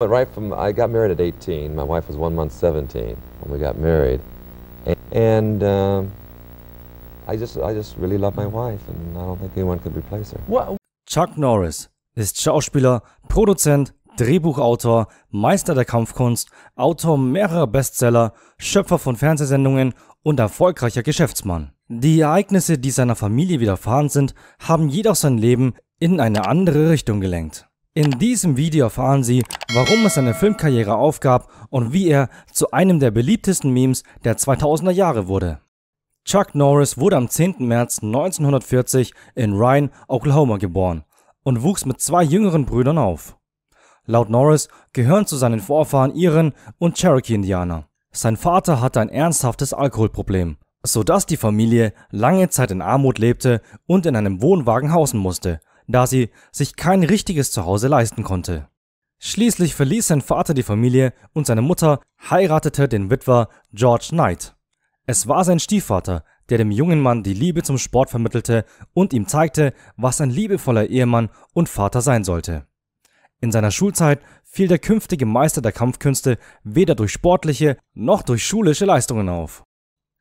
But right from, I got married at 18. My wife was one month 17 when we got married. And um, I, just, I just really love my wife and I don't think anyone could replace her. Wow. Chuck Norris ist Schauspieler, Produzent, Drehbuchautor, Meister der Kampfkunst, Autor mehrerer Bestseller, Schöpfer von Fernsehsendungen und erfolgreicher Geschäftsmann. Die Ereignisse, die seiner Familie widerfahren sind, haben jedoch sein Leben in eine andere Richtung gelenkt. In diesem Video erfahren Sie, warum es seine Filmkarriere aufgab und wie er zu einem der beliebtesten Memes der 2000er Jahre wurde. Chuck Norris wurde am 10. März 1940 in Ryan, Oklahoma geboren und wuchs mit zwei jüngeren Brüdern auf. Laut Norris gehören zu seinen Vorfahren Iren und Cherokee-Indianer. Sein Vater hatte ein ernsthaftes Alkoholproblem, sodass die Familie lange Zeit in Armut lebte und in einem Wohnwagen hausen musste, da sie sich kein richtiges Zuhause leisten konnte. Schließlich verließ sein Vater die Familie und seine Mutter heiratete den Witwer George Knight. Es war sein Stiefvater, der dem jungen Mann die Liebe zum Sport vermittelte und ihm zeigte, was ein liebevoller Ehemann und Vater sein sollte. In seiner Schulzeit fiel der künftige Meister der Kampfkünste weder durch sportliche noch durch schulische Leistungen auf.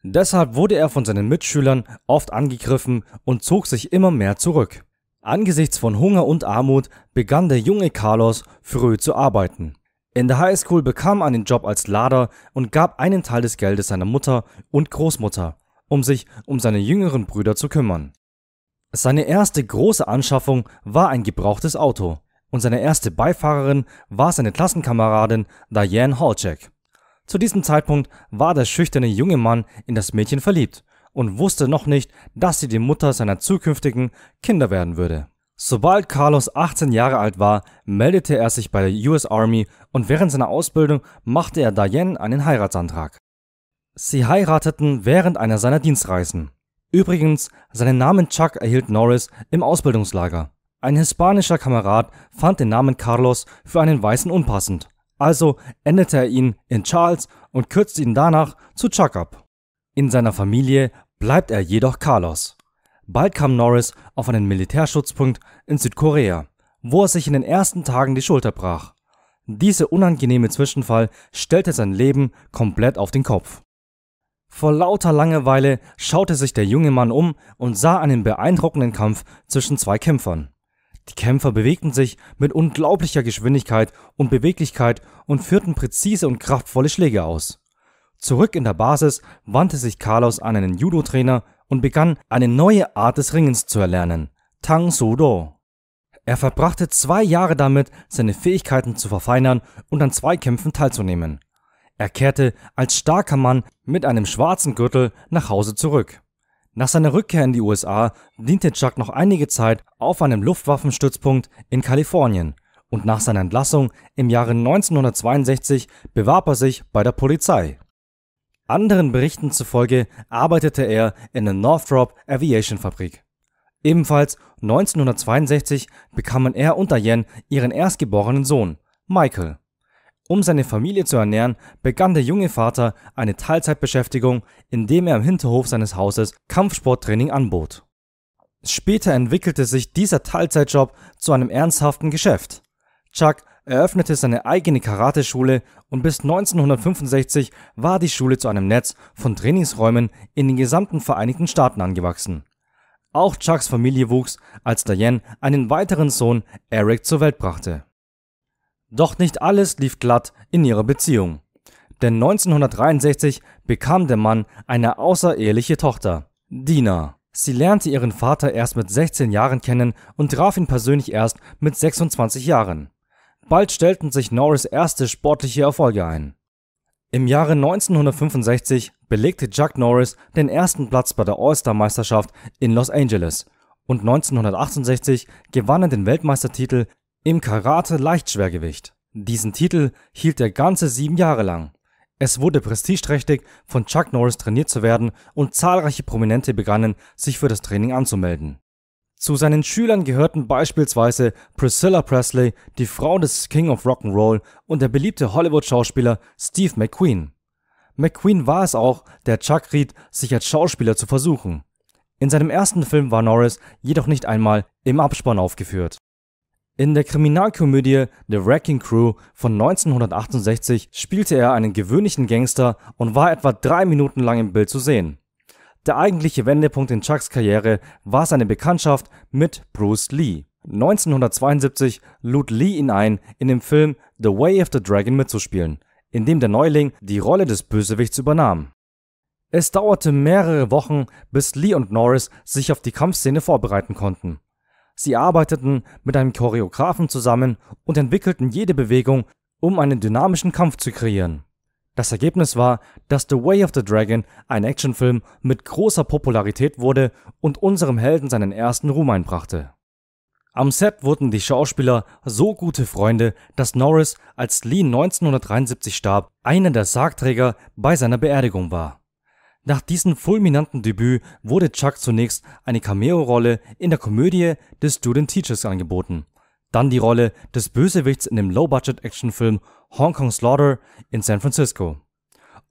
Deshalb wurde er von seinen Mitschülern oft angegriffen und zog sich immer mehr zurück. Angesichts von Hunger und Armut begann der junge Carlos früh zu arbeiten. In der Highschool bekam er einen Job als Lader und gab einen Teil des Geldes seiner Mutter und Großmutter, um sich um seine jüngeren Brüder zu kümmern. Seine erste große Anschaffung war ein gebrauchtes Auto und seine erste Beifahrerin war seine Klassenkameradin Diane Holchek. Zu diesem Zeitpunkt war der schüchterne junge Mann in das Mädchen verliebt und wusste noch nicht, dass sie die Mutter seiner zukünftigen Kinder werden würde. Sobald Carlos 18 Jahre alt war, meldete er sich bei der US Army und während seiner Ausbildung machte er Diane einen Heiratsantrag. Sie heirateten während einer seiner Dienstreisen. Übrigens, seinen Namen Chuck erhielt Norris im Ausbildungslager. Ein hispanischer Kamerad fand den Namen Carlos für einen Weißen unpassend, also änderte er ihn in Charles und kürzte ihn danach zu Chuck ab. In seiner Familie bleibt er jedoch Carlos. Bald kam Norris auf einen Militärschutzpunkt in Südkorea, wo er sich in den ersten Tagen die Schulter brach. Dieser unangenehme Zwischenfall stellte sein Leben komplett auf den Kopf. Vor lauter Langeweile schaute sich der junge Mann um und sah einen beeindruckenden Kampf zwischen zwei Kämpfern. Die Kämpfer bewegten sich mit unglaublicher Geschwindigkeit und Beweglichkeit und führten präzise und kraftvolle Schläge aus. Zurück in der Basis wandte sich Carlos an einen Judo-Trainer und begann eine neue Art des Ringens zu erlernen, Tang Sudo. Er verbrachte zwei Jahre damit, seine Fähigkeiten zu verfeinern und an Zweikämpfen teilzunehmen. Er kehrte als starker Mann mit einem schwarzen Gürtel nach Hause zurück. Nach seiner Rückkehr in die USA diente Chuck noch einige Zeit auf einem Luftwaffenstützpunkt in Kalifornien und nach seiner Entlassung im Jahre 1962 bewarb er sich bei der Polizei. Anderen Berichten zufolge arbeitete er in der Northrop Aviation Fabrik. Ebenfalls 1962 bekamen er und Diane ihren erstgeborenen Sohn, Michael. Um seine Familie zu ernähren, begann der junge Vater eine Teilzeitbeschäftigung, indem er im Hinterhof seines Hauses Kampfsporttraining anbot. Später entwickelte sich dieser Teilzeitjob zu einem ernsthaften Geschäft. Chuck eröffnete seine eigene Karateschule und bis 1965 war die Schule zu einem Netz von Trainingsräumen in den gesamten Vereinigten Staaten angewachsen. Auch Chucks Familie wuchs, als Diane einen weiteren Sohn, Eric, zur Welt brachte. Doch nicht alles lief glatt in ihrer Beziehung. Denn 1963 bekam der Mann eine außereheliche Tochter, Dina. Sie lernte ihren Vater erst mit 16 Jahren kennen und traf ihn persönlich erst mit 26 Jahren. Bald stellten sich Norris erste sportliche Erfolge ein. Im Jahre 1965 belegte Chuck Norris den ersten Platz bei der All-Star-Meisterschaft in Los Angeles und 1968 gewann er den Weltmeistertitel im Karate-Leichtschwergewicht. Diesen Titel hielt er ganze sieben Jahre lang. Es wurde prestigeträchtig, von Chuck Norris trainiert zu werden und zahlreiche Prominente begannen, sich für das Training anzumelden. Zu seinen Schülern gehörten beispielsweise Priscilla Presley, die Frau des King of Rock'n'Roll und der beliebte Hollywood-Schauspieler Steve McQueen. McQueen war es auch, der Chuck riet, sich als Schauspieler zu versuchen. In seinem ersten Film war Norris jedoch nicht einmal im Abspann aufgeführt. In der Kriminalkomödie The Wrecking Crew von 1968 spielte er einen gewöhnlichen Gangster und war etwa drei Minuten lang im Bild zu sehen. Der eigentliche Wendepunkt in Chucks Karriere war seine Bekanntschaft mit Bruce Lee. 1972 lud Lee ihn ein, in dem Film The Way of the Dragon mitzuspielen, in dem der Neuling die Rolle des Bösewichts übernahm. Es dauerte mehrere Wochen, bis Lee und Norris sich auf die Kampfszene vorbereiten konnten. Sie arbeiteten mit einem Choreografen zusammen und entwickelten jede Bewegung, um einen dynamischen Kampf zu kreieren. Das Ergebnis war, dass The Way of the Dragon ein Actionfilm mit großer Popularität wurde und unserem Helden seinen ersten Ruhm einbrachte. Am Set wurden die Schauspieler so gute Freunde, dass Norris, als Lee 1973 starb, einer der Sargträger bei seiner Beerdigung war. Nach diesem fulminanten Debüt wurde Chuck zunächst eine Cameo-Rolle in der Komödie des Student Teachers angeboten, dann die Rolle des Bösewichts in dem Low-Budget-Actionfilm Hong Kong Slaughter in San Francisco.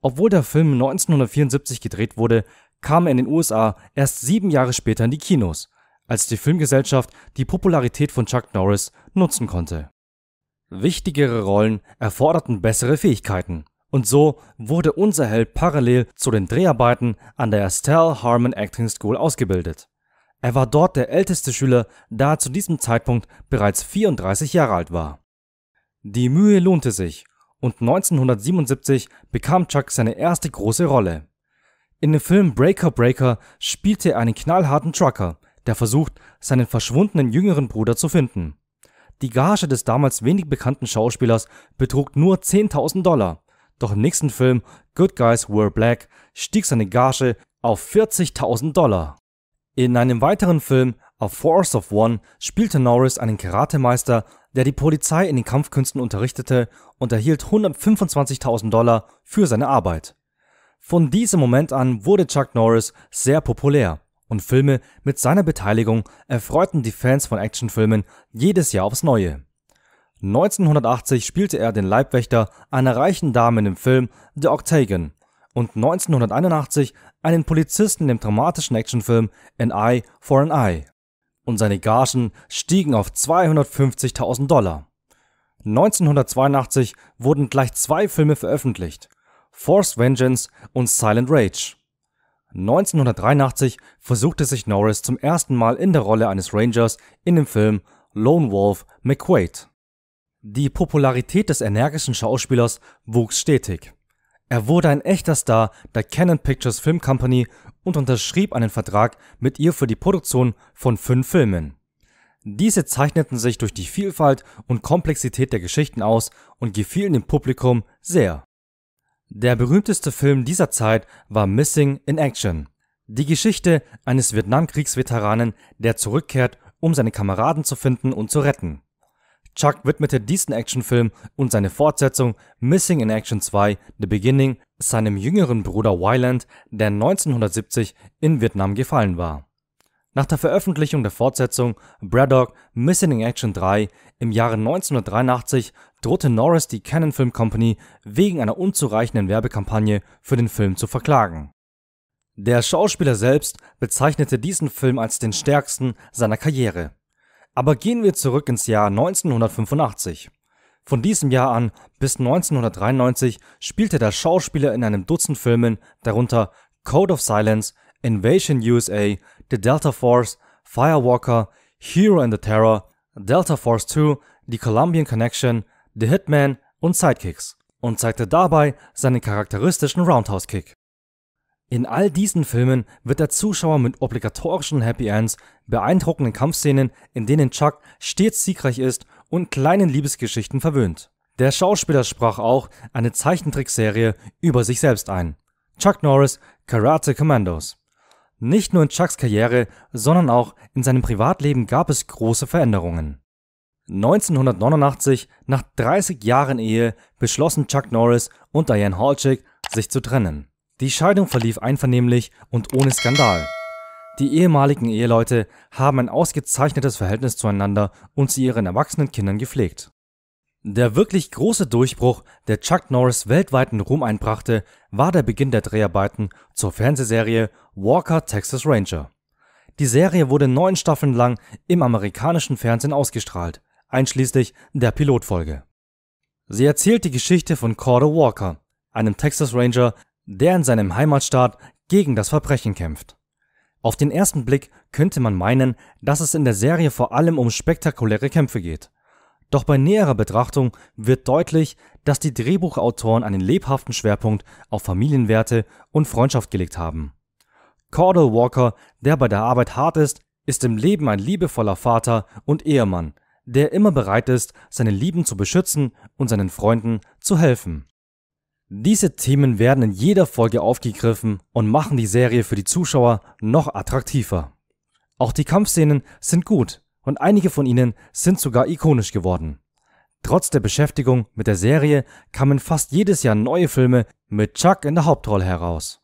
Obwohl der Film 1974 gedreht wurde, kam er in den USA erst sieben Jahre später in die Kinos, als die Filmgesellschaft die Popularität von Chuck Norris nutzen konnte. Wichtigere Rollen erforderten bessere Fähigkeiten. Und so wurde unser Held parallel zu den Dreharbeiten an der Estelle Harmon Acting School ausgebildet. Er war dort der älteste Schüler, da er zu diesem Zeitpunkt bereits 34 Jahre alt war. Die Mühe lohnte sich und 1977 bekam Chuck seine erste große Rolle. In dem Film Breaker Breaker spielte er einen knallharten Trucker, der versucht, seinen verschwundenen jüngeren Bruder zu finden. Die Gage des damals wenig bekannten Schauspielers betrug nur 10.000 Dollar, doch im nächsten Film Good Guys Were Black stieg seine Gage auf 40.000 Dollar. In einem weiteren Film, A Force of One, spielte Norris einen Karatemeister, der die Polizei in den Kampfkünsten unterrichtete und erhielt 125.000 Dollar für seine Arbeit. Von diesem Moment an wurde Chuck Norris sehr populär und Filme mit seiner Beteiligung erfreuten die Fans von Actionfilmen jedes Jahr aufs Neue. 1980 spielte er den Leibwächter einer reichen Dame in dem Film The Octagon und 1981 einen Polizisten im dramatischen Actionfilm An Eye for an Eye. Und seine Gagen stiegen auf 250.000 Dollar. 1982 wurden gleich zwei Filme veröffentlicht, Force Vengeance und Silent Rage. 1983 versuchte sich Norris zum ersten Mal in der Rolle eines Rangers in dem Film Lone Wolf McQuaid. Die Popularität des energischen Schauspielers wuchs stetig. Er wurde ein echter Star der Canon Pictures Film Company und unterschrieb einen Vertrag mit ihr für die Produktion von fünf Filmen. Diese zeichneten sich durch die Vielfalt und Komplexität der Geschichten aus und gefielen dem Publikum sehr. Der berühmteste Film dieser Zeit war Missing in Action. Die Geschichte eines Vietnamkriegsveteranen, der zurückkehrt, um seine Kameraden zu finden und zu retten. Chuck widmete diesen Actionfilm und seine Fortsetzung Missing in Action 2 The Beginning seinem jüngeren Bruder Wyland, der 1970 in Vietnam gefallen war. Nach der Veröffentlichung der Fortsetzung Braddock Missing in Action 3 im Jahre 1983 drohte Norris die Cannon Film Company wegen einer unzureichenden Werbekampagne für den Film zu verklagen. Der Schauspieler selbst bezeichnete diesen Film als den stärksten seiner Karriere. Aber gehen wir zurück ins Jahr 1985. Von diesem Jahr an bis 1993 spielte der Schauspieler in einem Dutzend Filmen, darunter Code of Silence, Invasion USA, The Delta Force, Firewalker, Hero and the Terror, Delta Force 2, The Colombian Connection, The Hitman und Sidekicks und zeigte dabei seinen charakteristischen Roundhouse-Kick. In all diesen Filmen wird der Zuschauer mit obligatorischen Happy Ends, beeindruckenden Kampfszenen, in denen Chuck stets siegreich ist und kleinen Liebesgeschichten verwöhnt. Der Schauspieler sprach auch eine Zeichentrickserie über sich selbst ein. Chuck Norris Karate Commandos. Nicht nur in Chucks Karriere, sondern auch in seinem Privatleben gab es große Veränderungen. 1989, nach 30 Jahren Ehe, beschlossen Chuck Norris und Diane Halchik, sich zu trennen. Die Scheidung verlief einvernehmlich und ohne Skandal. Die ehemaligen Eheleute haben ein ausgezeichnetes Verhältnis zueinander und zu ihren erwachsenen Kindern gepflegt. Der wirklich große Durchbruch, der Chuck Norris weltweiten Ruhm einbrachte, war der Beginn der Dreharbeiten zur Fernsehserie Walker Texas Ranger. Die Serie wurde neun Staffeln lang im amerikanischen Fernsehen ausgestrahlt, einschließlich der Pilotfolge. Sie erzählt die Geschichte von Cordo Walker, einem Texas Ranger, der in seinem Heimatstaat gegen das Verbrechen kämpft. Auf den ersten Blick könnte man meinen, dass es in der Serie vor allem um spektakuläre Kämpfe geht. Doch bei näherer Betrachtung wird deutlich, dass die Drehbuchautoren einen lebhaften Schwerpunkt auf Familienwerte und Freundschaft gelegt haben. Cordell Walker, der bei der Arbeit hart ist, ist im Leben ein liebevoller Vater und Ehemann, der immer bereit ist, seine Lieben zu beschützen und seinen Freunden zu helfen. Diese Themen werden in jeder Folge aufgegriffen und machen die Serie für die Zuschauer noch attraktiver. Auch die Kampfszenen sind gut und einige von ihnen sind sogar ikonisch geworden. Trotz der Beschäftigung mit der Serie kamen fast jedes Jahr neue Filme mit Chuck in der Hauptrolle heraus.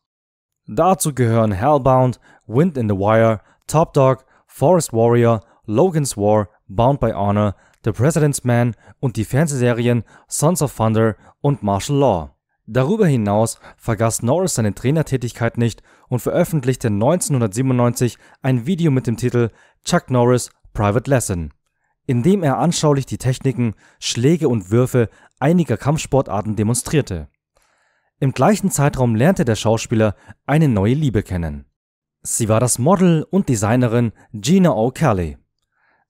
Dazu gehören Hellbound, Wind in the Wire, Top Dog, Forest Warrior, Logan's War, Bound by Honor, The President's Man und die Fernsehserien Sons of Thunder und Martial Law. Darüber hinaus vergaß Norris seine Trainertätigkeit nicht und veröffentlichte 1997 ein Video mit dem Titel Chuck Norris Private Lesson, in dem er anschaulich die Techniken, Schläge und Würfe einiger Kampfsportarten demonstrierte. Im gleichen Zeitraum lernte der Schauspieler eine neue Liebe kennen. Sie war das Model und Designerin Gina O'Kelly.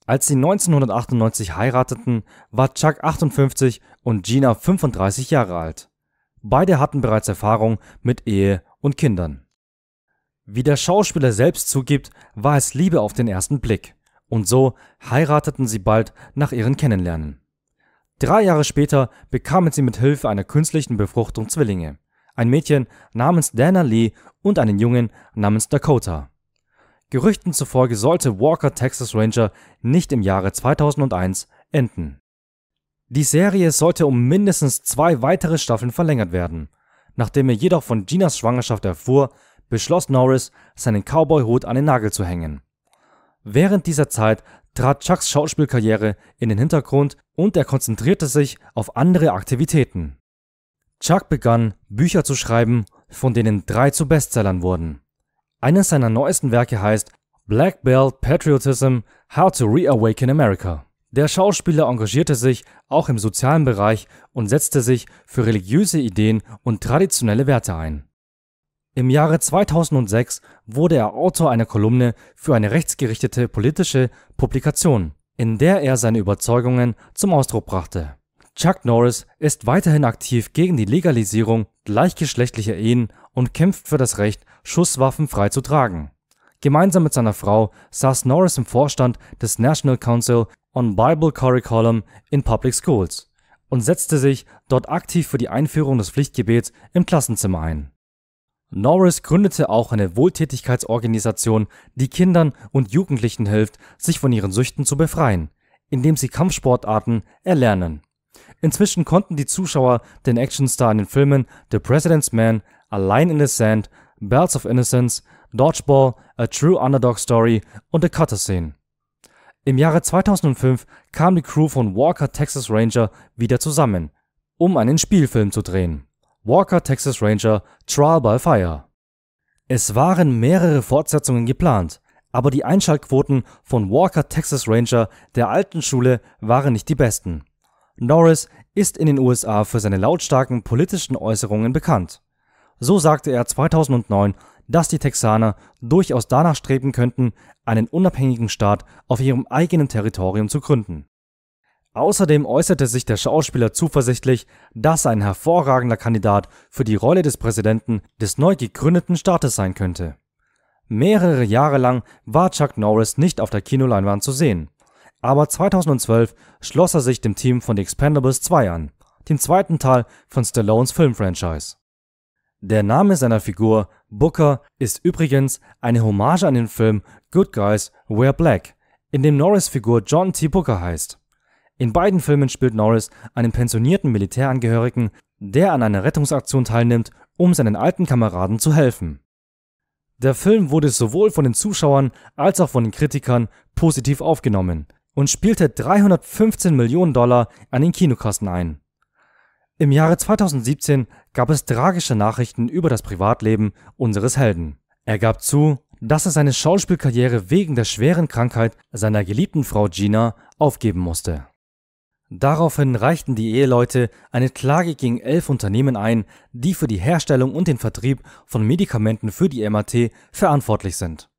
Als sie 1998 heirateten, war Chuck 58 und Gina 35 Jahre alt. Beide hatten bereits Erfahrung mit Ehe und Kindern. Wie der Schauspieler selbst zugibt, war es Liebe auf den ersten Blick. Und so heirateten sie bald nach ihren Kennenlernen. Drei Jahre später bekamen sie mit Hilfe einer künstlichen Befruchtung Zwillinge. Ein Mädchen namens Dana Lee und einen Jungen namens Dakota. Gerüchten zufolge sollte Walker Texas Ranger nicht im Jahre 2001 enden. Die Serie sollte um mindestens zwei weitere Staffeln verlängert werden. Nachdem er jedoch von Ginas Schwangerschaft erfuhr, beschloss Norris, seinen Cowboy-Hut an den Nagel zu hängen. Während dieser Zeit trat Chucks Schauspielkarriere in den Hintergrund und er konzentrierte sich auf andere Aktivitäten. Chuck begann, Bücher zu schreiben, von denen drei zu Bestsellern wurden. Eines seiner neuesten Werke heißt Black Belt Patriotism – How to Reawaken America. Der Schauspieler engagierte sich auch im sozialen Bereich und setzte sich für religiöse Ideen und traditionelle Werte ein. Im Jahre 2006 wurde er Autor einer Kolumne für eine rechtsgerichtete politische Publikation, in der er seine Überzeugungen zum Ausdruck brachte. Chuck Norris ist weiterhin aktiv gegen die Legalisierung gleichgeschlechtlicher Ehen und kämpft für das Recht, Schusswaffen frei zu tragen. Gemeinsam mit seiner Frau saß Norris im Vorstand des National Council on Bible Curriculum in Public Schools und setzte sich dort aktiv für die Einführung des Pflichtgebets im Klassenzimmer ein. Norris gründete auch eine Wohltätigkeitsorganisation, die Kindern und Jugendlichen hilft, sich von ihren Süchten zu befreien, indem sie Kampfsportarten erlernen. Inzwischen konnten die Zuschauer den Actionstar in den Filmen The President's Man, A in the Sand, Bells of Innocence, Dodgeball, A True Underdog Story und The Cutter sehen. Im Jahre 2005 kam die Crew von Walker Texas Ranger wieder zusammen, um einen Spielfilm zu drehen. Walker Texas Ranger Trial by Fire. Es waren mehrere Fortsetzungen geplant, aber die Einschaltquoten von Walker Texas Ranger der alten Schule waren nicht die besten. Norris ist in den USA für seine lautstarken politischen Äußerungen bekannt. So sagte er 2009 dass die Texaner durchaus danach streben könnten, einen unabhängigen Staat auf ihrem eigenen Territorium zu gründen. Außerdem äußerte sich der Schauspieler zuversichtlich, dass er ein hervorragender Kandidat für die Rolle des Präsidenten des neu gegründeten Staates sein könnte. Mehrere Jahre lang war Chuck Norris nicht auf der Kinoleinwand zu sehen, aber 2012 schloss er sich dem Team von The Expendables 2 an, dem zweiten Teil von Stallones Filmfranchise. Der Name seiner Figur Booker ist übrigens eine Hommage an den Film Good Guys Wear Black, in dem Norris Figur John T. Booker heißt. In beiden Filmen spielt Norris einen pensionierten Militärangehörigen, der an einer Rettungsaktion teilnimmt, um seinen alten Kameraden zu helfen. Der Film wurde sowohl von den Zuschauern als auch von den Kritikern positiv aufgenommen und spielte 315 Millionen Dollar an den Kinokassen ein. Im Jahre 2017 gab es tragische Nachrichten über das Privatleben unseres Helden. Er gab zu, dass er seine Schauspielkarriere wegen der schweren Krankheit seiner geliebten Frau Gina aufgeben musste. Daraufhin reichten die Eheleute eine Klage gegen elf Unternehmen ein, die für die Herstellung und den Vertrieb von Medikamenten für die MAT verantwortlich sind.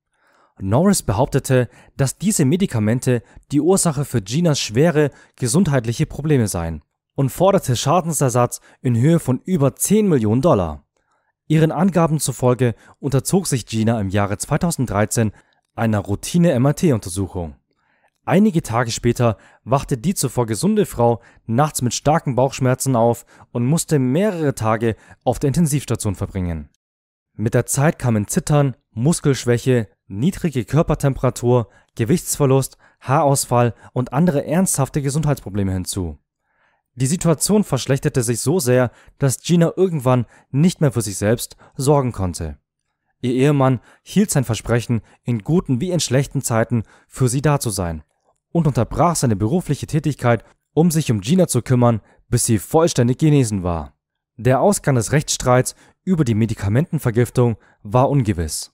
Norris behauptete, dass diese Medikamente die Ursache für Ginas schwere gesundheitliche Probleme seien und forderte Schadensersatz in Höhe von über 10 Millionen Dollar. Ihren Angaben zufolge unterzog sich Gina im Jahre 2013 einer Routine-MRT-Untersuchung. Einige Tage später wachte die zuvor gesunde Frau nachts mit starken Bauchschmerzen auf und musste mehrere Tage auf der Intensivstation verbringen. Mit der Zeit kamen Zittern, Muskelschwäche, niedrige Körpertemperatur, Gewichtsverlust, Haarausfall und andere ernsthafte Gesundheitsprobleme hinzu. Die Situation verschlechterte sich so sehr, dass Gina irgendwann nicht mehr für sich selbst sorgen konnte. Ihr Ehemann hielt sein Versprechen, in guten wie in schlechten Zeiten für sie da zu sein und unterbrach seine berufliche Tätigkeit, um sich um Gina zu kümmern, bis sie vollständig genesen war. Der Ausgang des Rechtsstreits über die Medikamentenvergiftung war ungewiss.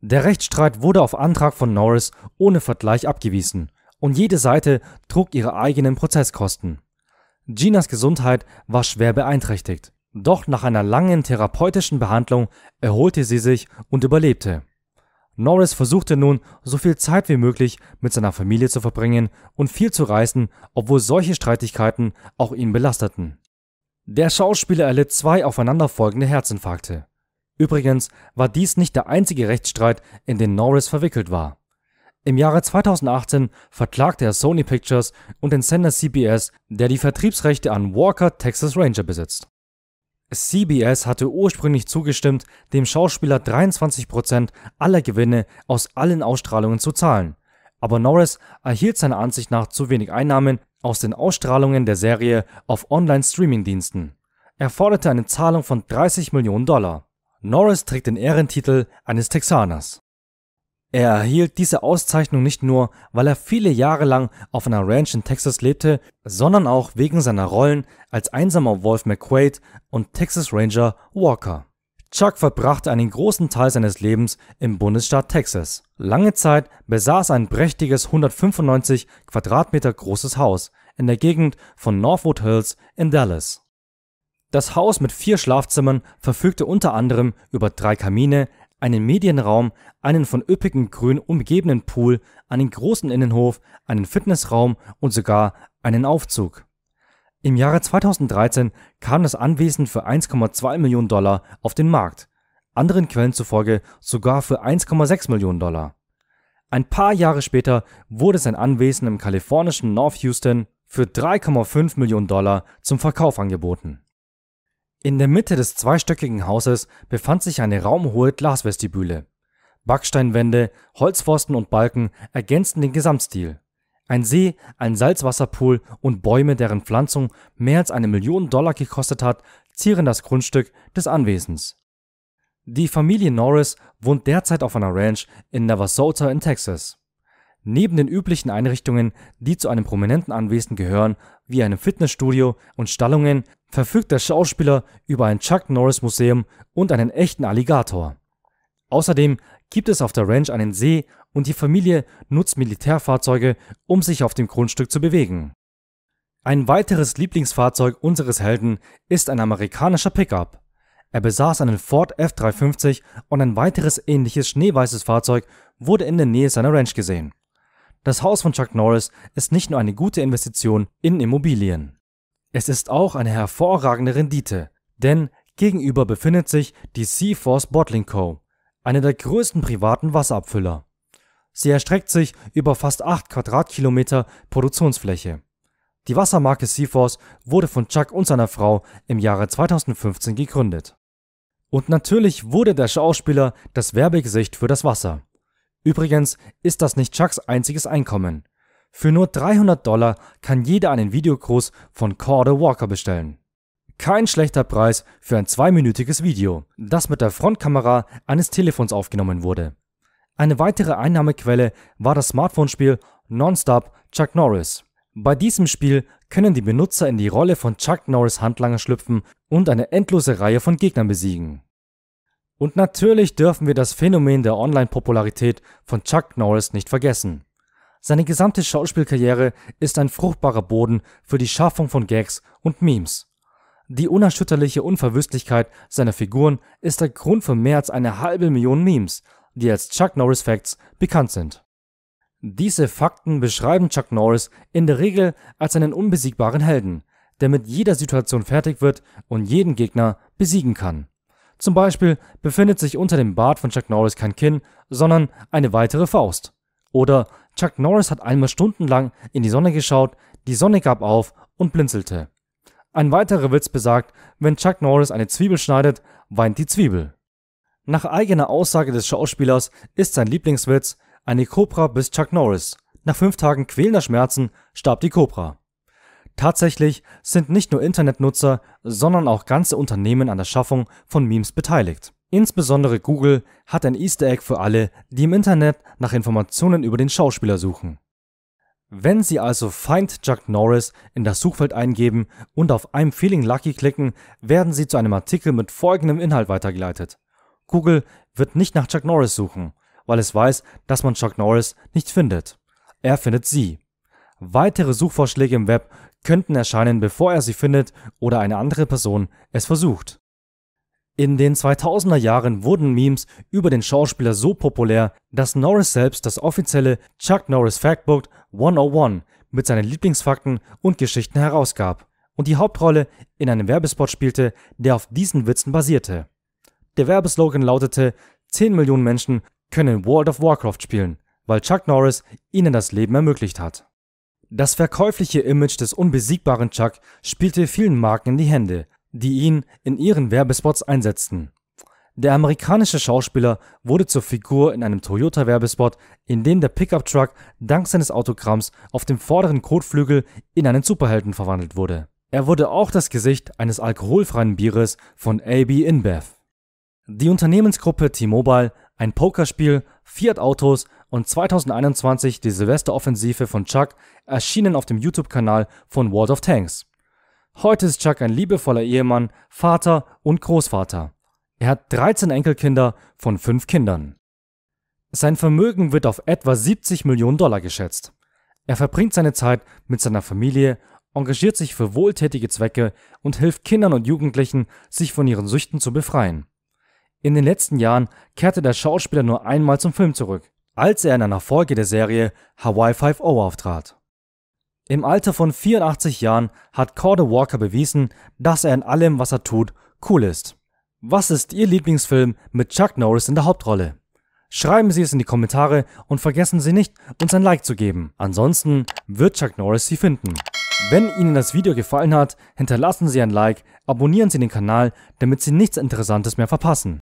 Der Rechtsstreit wurde auf Antrag von Norris ohne Vergleich abgewiesen und jede Seite trug ihre eigenen Prozesskosten. Ginas Gesundheit war schwer beeinträchtigt. Doch nach einer langen therapeutischen Behandlung erholte sie sich und überlebte. Norris versuchte nun, so viel Zeit wie möglich mit seiner Familie zu verbringen und viel zu reisen, obwohl solche Streitigkeiten auch ihn belasteten. Der Schauspieler erlitt zwei aufeinanderfolgende Herzinfarkte. Übrigens war dies nicht der einzige Rechtsstreit, in den Norris verwickelt war. Im Jahre 2018 verklagte er Sony Pictures und den Sender CBS, der die Vertriebsrechte an Walker Texas Ranger besitzt. CBS hatte ursprünglich zugestimmt, dem Schauspieler 23% aller Gewinne aus allen Ausstrahlungen zu zahlen, aber Norris erhielt seiner Ansicht nach zu wenig Einnahmen aus den Ausstrahlungen der Serie auf Online-Streaming-Diensten. Er forderte eine Zahlung von 30 Millionen Dollar. Norris trägt den Ehrentitel eines Texaners. Er erhielt diese Auszeichnung nicht nur, weil er viele Jahre lang auf einer Ranch in Texas lebte, sondern auch wegen seiner Rollen als einsamer Wolf McQuaid und Texas Ranger Walker. Chuck verbrachte einen großen Teil seines Lebens im Bundesstaat Texas. Lange Zeit besaß er ein prächtiges 195 Quadratmeter großes Haus in der Gegend von Northwood Hills in Dallas. Das Haus mit vier Schlafzimmern verfügte unter anderem über drei Kamine, einen Medienraum, einen von üppigem Grün umgebenen Pool, einen großen Innenhof, einen Fitnessraum und sogar einen Aufzug. Im Jahre 2013 kam das Anwesen für 1,2 Millionen Dollar auf den Markt, anderen Quellen zufolge sogar für 1,6 Millionen Dollar. Ein paar Jahre später wurde sein Anwesen im kalifornischen North Houston für 3,5 Millionen Dollar zum Verkauf angeboten. In der Mitte des zweistöckigen Hauses befand sich eine raumhohe Glasvestibüle. Backsteinwände, Holzpfosten und Balken ergänzten den Gesamtstil. Ein See, ein Salzwasserpool und Bäume, deren Pflanzung mehr als eine Million Dollar gekostet hat, zieren das Grundstück des Anwesens. Die Familie Norris wohnt derzeit auf einer Ranch in Navasota in Texas. Neben den üblichen Einrichtungen, die zu einem prominenten Anwesen gehören, wie einem Fitnessstudio und Stallungen, verfügt der Schauspieler über ein Chuck Norris Museum und einen echten Alligator. Außerdem gibt es auf der Ranch einen See und die Familie nutzt Militärfahrzeuge, um sich auf dem Grundstück zu bewegen. Ein weiteres Lieblingsfahrzeug unseres Helden ist ein amerikanischer Pickup. Er besaß einen Ford F350 und ein weiteres ähnliches schneeweißes Fahrzeug wurde in der Nähe seiner Ranch gesehen. Das Haus von Chuck Norris ist nicht nur eine gute Investition in Immobilien. Es ist auch eine hervorragende Rendite, denn gegenüber befindet sich die Seaforce Bottling Co., eine der größten privaten Wasserabfüller. Sie erstreckt sich über fast 8 Quadratkilometer Produktionsfläche. Die Wassermarke Seaforce wurde von Chuck und seiner Frau im Jahre 2015 gegründet. Und natürlich wurde der Schauspieler das Werbegesicht für das Wasser. Übrigens ist das nicht Chucks einziges Einkommen. Für nur 300 Dollar kann jeder einen Videokurs von Corder Walker bestellen. Kein schlechter Preis für ein zweiminütiges Video, das mit der Frontkamera eines Telefons aufgenommen wurde. Eine weitere Einnahmequelle war das Smartphone-Spiel Nonstop Chuck Norris. Bei diesem Spiel können die Benutzer in die Rolle von Chuck Norris Handlanger schlüpfen und eine endlose Reihe von Gegnern besiegen. Und natürlich dürfen wir das Phänomen der Online-Popularität von Chuck Norris nicht vergessen. Seine gesamte Schauspielkarriere ist ein fruchtbarer Boden für die Schaffung von Gags und Memes. Die unerschütterliche Unverwüstlichkeit seiner Figuren ist der Grund für mehr als eine halbe Million Memes, die als Chuck Norris Facts bekannt sind. Diese Fakten beschreiben Chuck Norris in der Regel als einen unbesiegbaren Helden, der mit jeder Situation fertig wird und jeden Gegner besiegen kann. Zum Beispiel befindet sich unter dem Bart von Chuck Norris kein Kinn, sondern eine weitere Faust. Oder Chuck Norris hat einmal stundenlang in die Sonne geschaut, die Sonne gab auf und blinzelte. Ein weiterer Witz besagt, wenn Chuck Norris eine Zwiebel schneidet, weint die Zwiebel. Nach eigener Aussage des Schauspielers ist sein Lieblingswitz eine Cobra bis Chuck Norris. Nach fünf Tagen quälender Schmerzen starb die Cobra. Tatsächlich sind nicht nur Internetnutzer, sondern auch ganze Unternehmen an der Schaffung von Memes beteiligt. Insbesondere Google hat ein Easter Egg für alle, die im Internet nach Informationen über den Schauspieler suchen. Wenn Sie also Find Chuck Norris in das Suchfeld eingeben und auf I'm Feeling Lucky klicken, werden Sie zu einem Artikel mit folgendem Inhalt weitergeleitet. Google wird nicht nach Chuck Norris suchen, weil es weiß, dass man Chuck Norris nicht findet. Er findet Sie. Weitere Suchvorschläge im Web könnten erscheinen, bevor er sie findet oder eine andere Person es versucht. In den 2000er Jahren wurden Memes über den Schauspieler so populär, dass Norris selbst das offizielle Chuck Norris Factbook 101 mit seinen Lieblingsfakten und Geschichten herausgab und die Hauptrolle in einem Werbespot spielte, der auf diesen Witzen basierte. Der Werbeslogan lautete 10 Millionen Menschen können World of Warcraft spielen, weil Chuck Norris ihnen das Leben ermöglicht hat. Das verkäufliche Image des unbesiegbaren Chuck spielte vielen Marken in die Hände, die ihn in ihren Werbespots einsetzten. Der amerikanische Schauspieler wurde zur Figur in einem Toyota-Werbespot, in dem der Pickup-Truck dank seines Autogramms auf dem vorderen Kotflügel in einen Superhelden verwandelt wurde. Er wurde auch das Gesicht eines alkoholfreien Bieres von AB InBev. Die Unternehmensgruppe T-Mobile, ein Pokerspiel, Fiat Autos und 2021 die Silvesteroffensive von Chuck erschienen auf dem YouTube-Kanal von World of Tanks. Heute ist Chuck ein liebevoller Ehemann, Vater und Großvater. Er hat 13 Enkelkinder von 5 Kindern. Sein Vermögen wird auf etwa 70 Millionen Dollar geschätzt. Er verbringt seine Zeit mit seiner Familie, engagiert sich für wohltätige Zwecke und hilft Kindern und Jugendlichen, sich von ihren Süchten zu befreien. In den letzten Jahren kehrte der Schauspieler nur einmal zum Film zurück, als er in einer Folge der Serie Hawaii 5-0 auftrat. Im Alter von 84 Jahren hat Corda Walker bewiesen, dass er in allem, was er tut, cool ist. Was ist Ihr Lieblingsfilm mit Chuck Norris in der Hauptrolle? Schreiben Sie es in die Kommentare und vergessen Sie nicht, uns ein Like zu geben. Ansonsten wird Chuck Norris Sie finden. Wenn Ihnen das Video gefallen hat, hinterlassen Sie ein Like, abonnieren Sie den Kanal, damit Sie nichts Interessantes mehr verpassen.